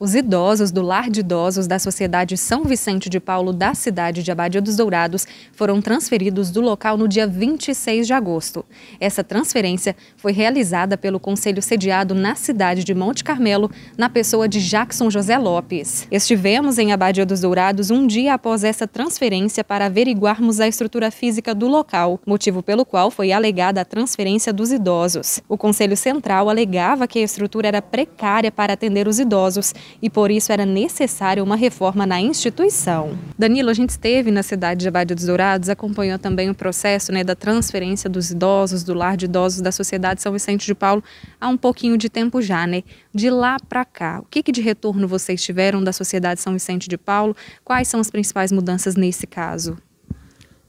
Os idosos do Lar de Idosos da Sociedade São Vicente de Paulo da cidade de Abadia dos Dourados foram transferidos do local no dia 26 de agosto. Essa transferência foi realizada pelo conselho sediado na cidade de Monte Carmelo, na pessoa de Jackson José Lopes. Estivemos em Abadia dos Dourados um dia após essa transferência para averiguarmos a estrutura física do local, motivo pelo qual foi alegada a transferência dos idosos. O Conselho Central alegava que a estrutura era precária para atender os idosos e por isso era necessária uma reforma na instituição. Danilo, a gente esteve na cidade de Abade dos Dourados, acompanhou também o processo né, da transferência dos idosos, do lar de idosos da Sociedade São Vicente de Paulo há um pouquinho de tempo já, né? De lá para cá, o que, que de retorno vocês tiveram da Sociedade São Vicente de Paulo? Quais são as principais mudanças nesse caso?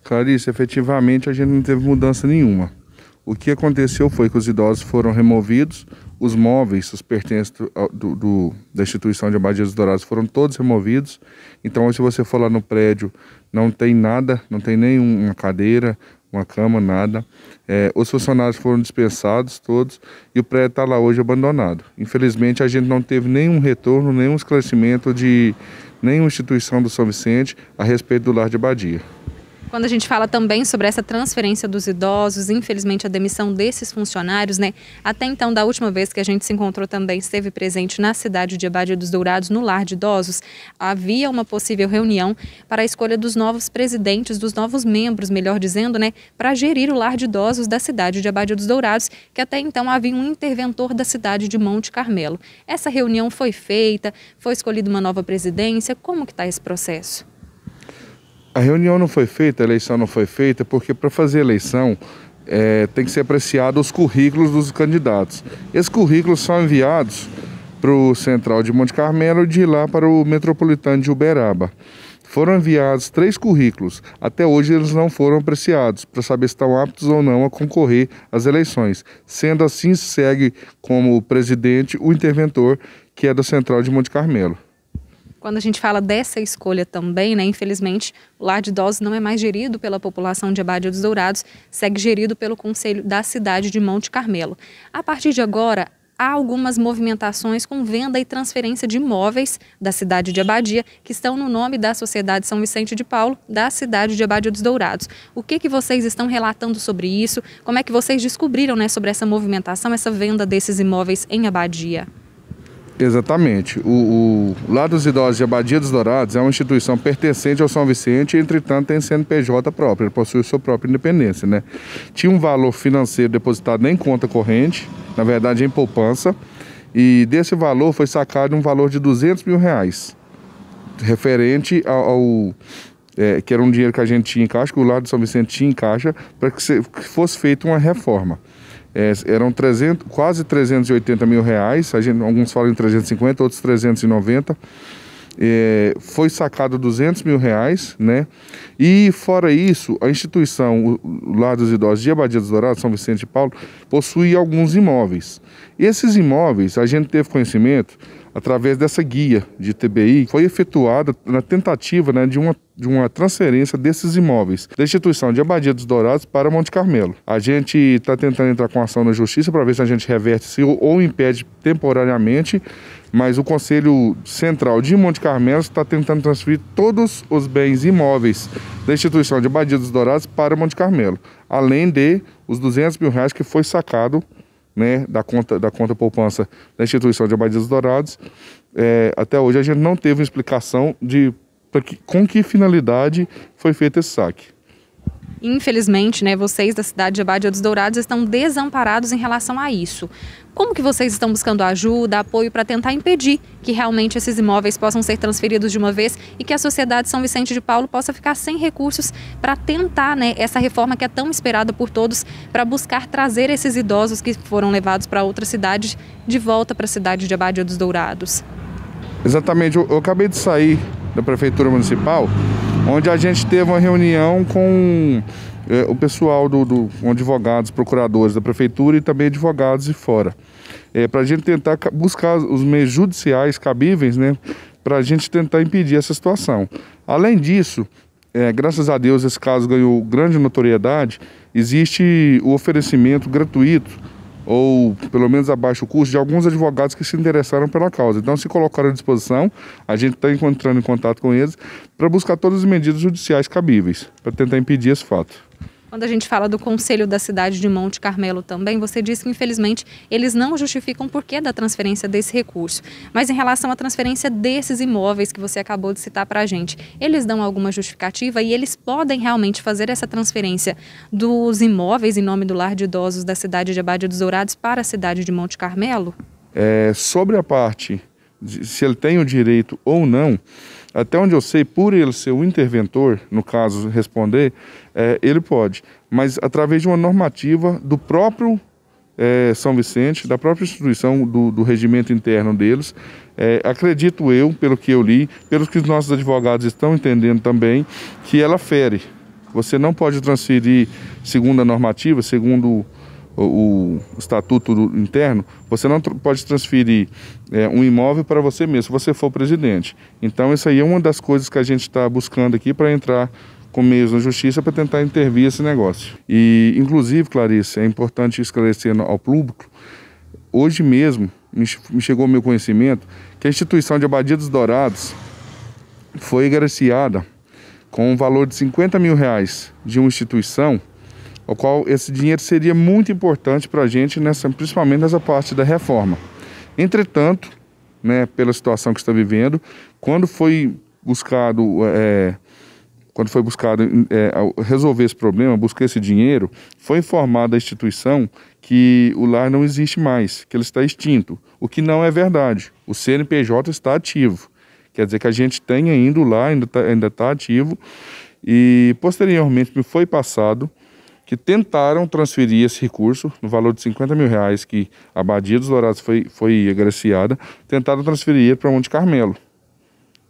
Clarice, efetivamente a gente não teve mudança nenhuma. O que aconteceu foi que os idosos foram removidos, os móveis, os pertences do, do, da instituição de Abadia dos Dourados foram todos removidos. Então, se você for lá no prédio, não tem nada, não tem nenhuma cadeira, uma cama, nada. É, os funcionários foram dispensados todos e o prédio está lá hoje abandonado. Infelizmente, a gente não teve nenhum retorno, nenhum esclarecimento de nenhuma instituição do São Vicente a respeito do lar de Abadia. Quando a gente fala também sobre essa transferência dos idosos, infelizmente a demissão desses funcionários, né? Até então, da última vez que a gente se encontrou também, esteve presente na cidade de Abadia dos Dourados, no lar de idosos, havia uma possível reunião para a escolha dos novos presidentes, dos novos membros, melhor dizendo, né, para gerir o lar de idosos da cidade de Abadia dos Dourados, que até então havia um interventor da cidade de Monte Carmelo. Essa reunião foi feita, foi escolhida uma nova presidência. Como que está esse processo? a reunião não foi feita, a eleição não foi feita, porque para fazer eleição é, tem que ser apreciado os currículos dos candidatos. Esses currículos são enviados para o Central de Monte Carmelo e de lá para o Metropolitano de Uberaba. Foram enviados três currículos. Até hoje eles não foram apreciados para saber se estão aptos ou não a concorrer às eleições. Sendo assim, segue como presidente o interventor, que é da Central de Monte Carmelo. Quando a gente fala dessa escolha também, né, infelizmente, o lar de idosos não é mais gerido pela população de Abade dos Dourados, segue gerido pelo Conselho da cidade de Monte Carmelo. A partir de agora, há algumas movimentações com venda e transferência de imóveis da cidade de Abadia, que estão no nome da Sociedade São Vicente de Paulo, da cidade de Abadia dos Dourados. O que, que vocês estão relatando sobre isso? Como é que vocês descobriram né, sobre essa movimentação, essa venda desses imóveis em Abadia? Exatamente. O, o Lar dos Idosos e Abadia dos Dourados é uma instituição pertencente ao São Vicente, entretanto tem CNPJ próprio, ele possui sua própria independência, né? Tinha um valor financeiro depositado em conta corrente, na verdade em poupança, e desse valor foi sacado um valor de 200 mil reais, referente ao, ao é, que era um dinheiro que a gente tinha em caixa, que o Lar do São Vicente tinha em caixa, para que, que fosse feita uma reforma. É, eram 300, quase 380 mil reais, gente, alguns falam em 350, outros 390. É, foi sacado 200 mil reais, né? E fora isso, a instituição Lar dos idosos de Abadia dos Dourados, São Vicente e Paulo, possui alguns imóveis. Esses imóveis, a gente teve conhecimento, através dessa guia de TBI, foi efetuada na tentativa né, de, uma, de uma transferência desses imóveis da instituição de Abadia dos Dourados para Monte Carmelo. A gente está tentando entrar com ação na justiça para ver se a gente reverte se ou, ou impede temporariamente, mas o Conselho Central de Monte Carmelo está tentando transferir todos os bens imóveis da instituição de Abadia dos Dourados para Monte Carmelo, além de os 200 mil reais que foi sacado né, da, conta, da conta poupança da instituição de Abadia Dourados, é, até hoje a gente não teve uma explicação de que, com que finalidade foi feito esse saque. Infelizmente, né, vocês da cidade de Abade dos Dourados estão desamparados em relação a isso. Como que vocês estão buscando ajuda, apoio para tentar impedir que realmente esses imóveis possam ser transferidos de uma vez e que a sociedade São Vicente de Paulo possa ficar sem recursos para tentar, né, essa reforma que é tão esperada por todos para buscar trazer esses idosos que foram levados para outra cidade de volta para a cidade de Abade dos Dourados? Exatamente, eu, eu acabei de sair da prefeitura municipal onde a gente teve uma reunião com eh, o pessoal do, do advogados, procuradores da prefeitura e também advogados de fora, é, para a gente tentar buscar os meios judiciais cabíveis, né, para a gente tentar impedir essa situação. Além disso, é, graças a Deus esse caso ganhou grande notoriedade. Existe o oferecimento gratuito ou pelo menos abaixo o custo de alguns advogados que se interessaram pela causa. Então se colocaram à disposição, a gente está encontrando em contato com eles para buscar todas as medidas judiciais cabíveis para tentar impedir esse fato. Quando a gente fala do Conselho da Cidade de Monte Carmelo também, você disse que, infelizmente, eles não justificam o porquê da transferência desse recurso. Mas em relação à transferência desses imóveis que você acabou de citar para a gente, eles dão alguma justificativa e eles podem realmente fazer essa transferência dos imóveis em nome do lar de idosos da cidade de Abade dos Dourados para a cidade de Monte Carmelo? É, sobre a parte de se ele tem o direito ou não, até onde eu sei, por ele ser o interventor, no caso responder, é, ele pode. Mas através de uma normativa do próprio é, São Vicente, da própria instituição, do, do regimento interno deles, é, acredito eu, pelo que eu li, pelos que os nossos advogados estão entendendo também, que ela fere. Você não pode transferir, segundo a normativa, segundo o, estatuto interno, você não pode transferir é, um imóvel para você mesmo, se você for presidente. Então, isso aí é uma das coisas que a gente está buscando aqui para entrar com meios na justiça para tentar intervir esse negócio. E, inclusive, Clarice, é importante esclarecer ao público, hoje mesmo me chegou ao meu conhecimento que a instituição de Abadia dos Dourados foi agraciada com um valor de 50 mil reais de uma instituição o qual esse dinheiro seria muito importante para a gente, nessa, principalmente nessa parte da reforma. Entretanto, né, pela situação que está vivendo, quando foi buscado, é, quando foi buscado é, resolver esse problema, buscar esse dinheiro, foi informada a instituição que o lar não existe mais, que ele está extinto, o que não é verdade. O CNPJ está ativo, quer dizer que a gente tem ainda o lar, ainda está ainda tá ativo, e posteriormente me foi passado que tentaram transferir esse recurso, no valor de 50 mil reais que a Badia dos Dourados foi, foi agraciada, tentaram transferir ele para Monte Carmelo.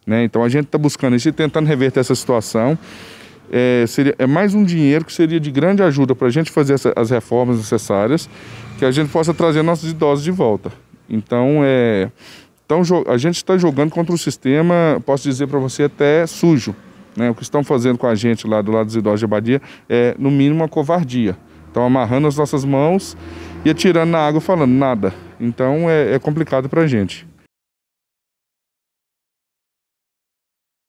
Né? Então a gente está buscando isso e tentando reverter essa situação. É, seria, é mais um dinheiro que seria de grande ajuda para a gente fazer essa, as reformas necessárias, que a gente possa trazer nossos idosos de volta. Então, é, então a gente está jogando contra o sistema, posso dizer para você, até sujo. Né? O que estão fazendo com a gente lá do lado dos idosos de Abadia é, no mínimo, uma covardia. Estão amarrando as nossas mãos e atirando na água falando nada. Então é, é complicado para a gente.